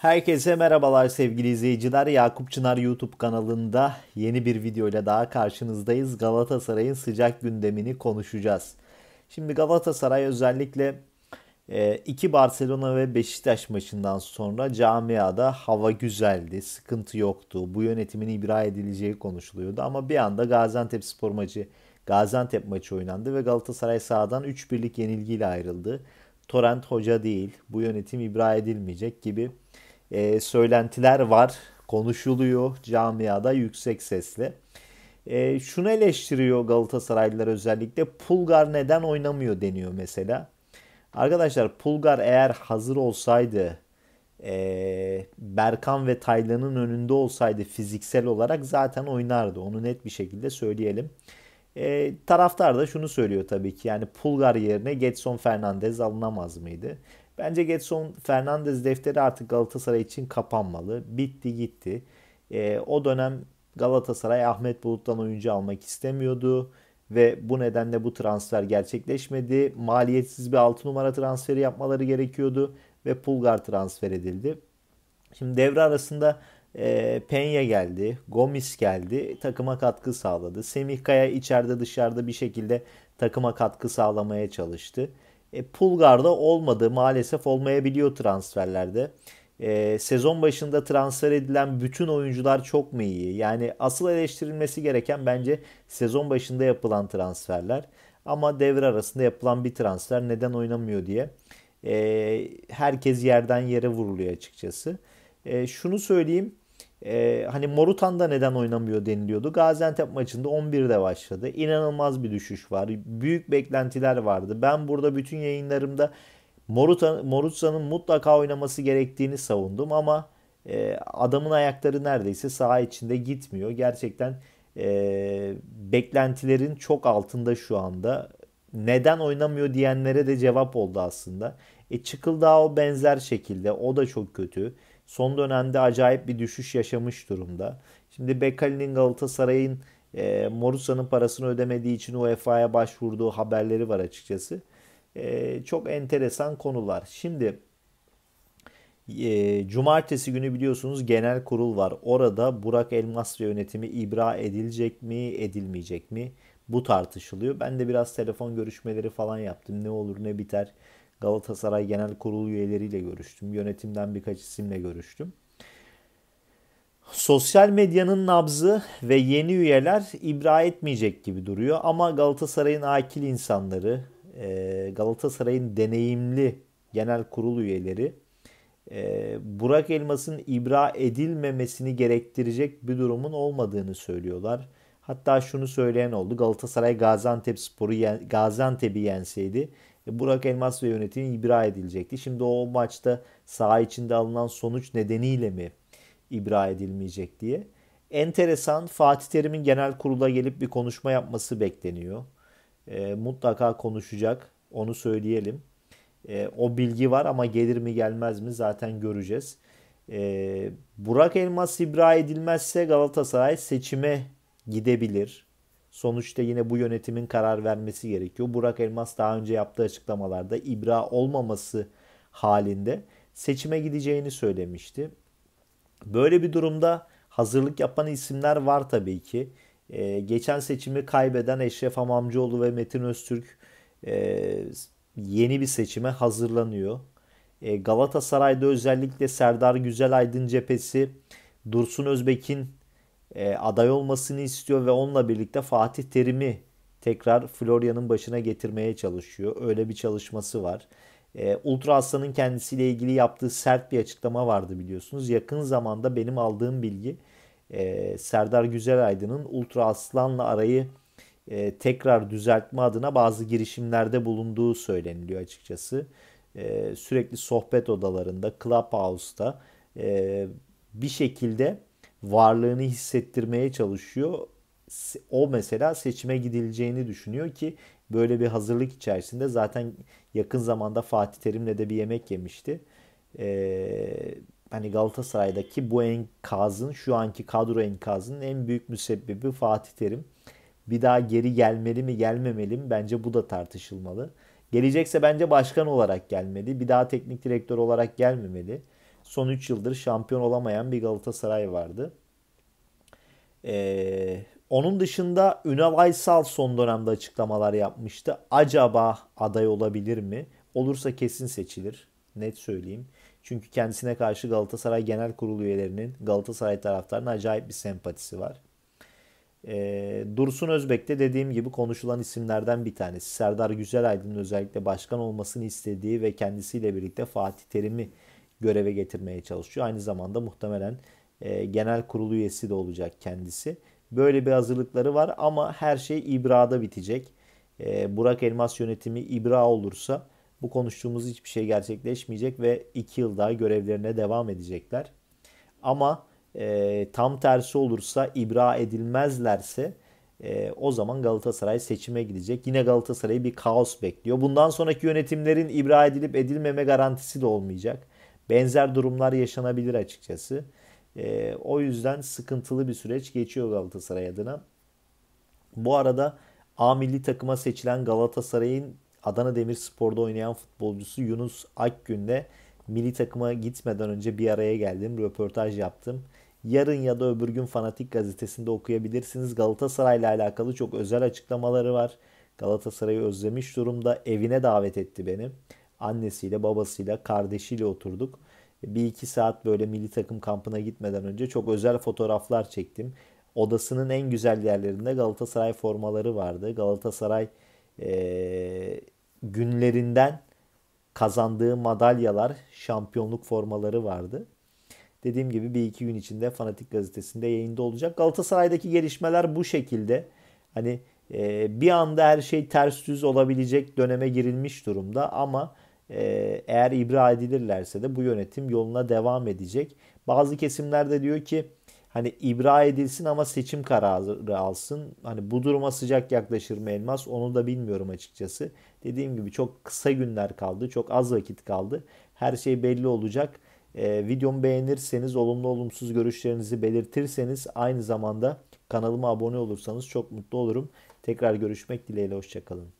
Herkese merhabalar sevgili izleyiciler. Yakup Çınar YouTube kanalında yeni bir videoyla daha karşınızdayız. Galatasaray'ın sıcak gündemini konuşacağız. Şimdi Galatasaray özellikle e, iki Barcelona ve Beşiktaş maçından sonra camiada hava güzeldi, sıkıntı yoktu. Bu yönetimin ibra edileceği konuşuluyordu ama bir anda Gaziantep spor maçı, Gaziantep maçı oynandı ve Galatasaray sahadan 3 birlik yenilgiyle ayrıldı. Torrent hoca değil, bu yönetim ibra edilmeyecek gibi e, söylentiler var, konuşuluyor camiada yüksek sesle. E, şunu eleştiriyor Galatasaraylılar özellikle Pulgar neden oynamıyor deniyor mesela. Arkadaşlar Pulgar eğer hazır olsaydı e, Berkan ve Taylan'ın önünde olsaydı fiziksel olarak zaten oynardı. Onu net bir şekilde söyleyelim. E, taraftar da şunu söylüyor tabii ki yani Pulgar yerine Getson Fernandez alınamaz mıydı? Bence Getson Fernandez defteri artık Galatasaray için kapanmalı. Bitti gitti. E, o dönem Galatasaray Ahmet Bulut'tan oyuncu almak istemiyordu ve bu nedenle bu transfer gerçekleşmedi. Maliyetsiz bir 6 numara transferi yapmaları gerekiyordu ve Pulgar transfer edildi. Şimdi devre arasında e, Penya geldi, Gomis geldi, takıma katkı sağladı. Semih Kaya içeride dışarıda bir şekilde takıma katkı sağlamaya çalıştı. E, Pulgar'da olmadı. Maalesef olmayabiliyor transferlerde. E, sezon başında transfer edilen bütün oyuncular çok mu iyi? Yani asıl eleştirilmesi gereken bence sezon başında yapılan transferler. Ama devre arasında yapılan bir transfer neden oynamıyor diye e, herkes yerden yere vuruluyor açıkçası. E, şunu söyleyeyim e, hani Morutan da neden oynamıyor deniliyordu. Gaziantep maçında 11'de başladı. İnanılmaz bir düşüş var. Büyük beklentiler vardı. Ben burada bütün yayınlarımda Morutan, Morutsa'nın mutlaka oynaması gerektiğini savundum ama e, adamın ayakları neredeyse saha içinde gitmiyor. Gerçekten e, beklentilerin çok altında şu anda. Neden oynamıyor diyenlere de cevap oldu aslında. E, Çıkıldağ o benzer şekilde. O da çok kötü son dönemde acayip bir düşüş yaşamış durumda. Şimdi Bekali'nin Galatasaray'ın e, Morutsa'nın parasını ödemediği için UEFA'ya başvurduğu haberleri var açıkçası. E, çok enteresan konular. Şimdi e, cumartesi günü biliyorsunuz genel kurul var. Orada Burak Elmas ve yönetimi ibra edilecek mi edilmeyecek mi bu tartışılıyor. Ben de biraz telefon görüşmeleri falan yaptım. Ne olur ne biter Galatasaray Genel kurul üyeleriyle görüştüm. Yönetimden birkaç isimle görüştüm. Sosyal medyanın nabzı ve yeni üyeler ibra etmeyecek gibi duruyor ama Galatasaray'ın akil insanları, e, Galatasaray'ın deneyimli genel kurul üyeleri e, Burak Elmas'ın ibra edilmemesini gerektirecek bir durumun olmadığını söylüyorlar. Hatta şunu söyleyen oldu. Galatasaray Gaziantep Sporu Gaziantep'i yenseydi e, Burak Elmas ve yönetimi ibra edilecekti. Şimdi o maçta saha içinde alınan sonuç nedeniyle mi ibra edilmeyecek diye. Enteresan Fatih Terim'in genel kurula gelip bir konuşma yapması bekleniyor. E, mutlaka konuşacak onu söyleyelim. E, o bilgi var ama gelir mi gelmez mi zaten göreceğiz. E, Burak Elmas ibra edilmezse Galatasaray seçime gidebilir. Sonuçta yine bu yönetimin karar vermesi gerekiyor. Burak Elmas daha önce yaptığı açıklamalarda ibra olmaması halinde seçime gideceğini söylemişti. Böyle bir durumda hazırlık yapan isimler var tabii ki. Ee, geçen seçimi kaybeden Eşref Hamamcıoğlu ve Metin Öztürk e, yeni bir seçime hazırlanıyor. E, Galatasaray'da özellikle Serdar Güzelaydın Aydın cephesi Dursun Özbek'in e, aday olmasını istiyor ve onunla birlikte Fatih Terim'i tekrar Florya'nın başına getirmeye çalışıyor. Öyle bir çalışması var. E, Ultra Aslan'ın kendisiyle ilgili yaptığı sert bir açıklama vardı biliyorsunuz. Yakın zamanda benim aldığım bilgi e, Serdar Güzelaydın'ın Ultra Aslan'la arayı e, tekrar düzeltme adına bazı girişimlerde bulunduğu söyleniliyor açıkçası. E, sürekli sohbet odalarında, Clubhouse'da e, bir şekilde varlığını hissettirmeye çalışıyor. O mesela seçime gidileceğini düşünüyor ki böyle bir hazırlık içerisinde zaten yakın zamanda Fatih Terim'le de bir yemek yemişti. Ee, hani Galatasaray'daki bu enkazın şu anki kadro enkazının en büyük müsebbibi Fatih Terim. Bir daha geri gelmeli mi gelmemeli mi bence bu da tartışılmalı. Gelecekse bence başkan olarak gelmeli. Bir daha teknik direktör olarak gelmemeli son 3 yıldır şampiyon olamayan bir Galatasaray vardı. Ee, onun dışında Ünal Aysal son dönemde açıklamalar yapmıştı. Acaba aday olabilir mi? Olursa kesin seçilir. Net söyleyeyim. Çünkü kendisine karşı Galatasaray Genel Kurulu üyelerinin Galatasaray taraftarının acayip bir sempatisi var. E, Dursun Özbek de dediğim gibi konuşulan isimlerden bir tanesi. Serdar Güzelaydın özellikle başkan olmasını istediği ve kendisiyle birlikte Fatih Terim'i göreve getirmeye çalışıyor. Aynı zamanda muhtemelen e, genel kurulu üyesi de olacak kendisi. Böyle bir hazırlıkları var ama her şey İbra'da bitecek. E, Burak Elmas yönetimi İbra olursa bu konuştuğumuz hiçbir şey gerçekleşmeyecek ve 2 yıl daha görevlerine devam edecekler. Ama e, tam tersi olursa İbra edilmezlerse e, o zaman Galatasaray seçime gidecek. Yine Galatasaray'ı bir kaos bekliyor. Bundan sonraki yönetimlerin İbra edilip edilmeme garantisi de olmayacak benzer durumlar yaşanabilir açıkçası. E, o yüzden sıkıntılı bir süreç geçiyor Galatasaray adına. Bu arada A milli takıma seçilen Galatasaray'ın Adana Demirspor'da oynayan futbolcusu Yunus Akgün de milli takıma gitmeden önce bir araya geldim, röportaj yaptım. Yarın ya da öbür gün Fanatik gazetesinde okuyabilirsiniz. Galatasaray'la alakalı çok özel açıklamaları var. Galatasaray'ı özlemiş durumda. Evine davet etti beni annesiyle, babasıyla, kardeşiyle oturduk. Bir iki saat böyle milli takım kampına gitmeden önce çok özel fotoğraflar çektim. Odasının en güzel yerlerinde Galatasaray formaları vardı. Galatasaray e, günlerinden kazandığı madalyalar, şampiyonluk formaları vardı. Dediğim gibi bir iki gün içinde Fanatik Gazetesi'nde yayında olacak. Galatasaray'daki gelişmeler bu şekilde. Hani e, bir anda her şey ters düz olabilecek döneme girilmiş durumda ama ee, eğer ibra edilirlerse de bu yönetim yoluna devam edecek. Bazı kesimlerde diyor ki hani ibra edilsin ama seçim kararı alsın. Hani bu duruma sıcak yaklaşır mı Elmas onu da bilmiyorum açıkçası. Dediğim gibi çok kısa günler kaldı. Çok az vakit kaldı. Her şey belli olacak. E, videomu beğenirseniz, olumlu olumsuz görüşlerinizi belirtirseniz aynı zamanda kanalıma abone olursanız çok mutlu olurum. Tekrar görüşmek dileğiyle hoşçakalın.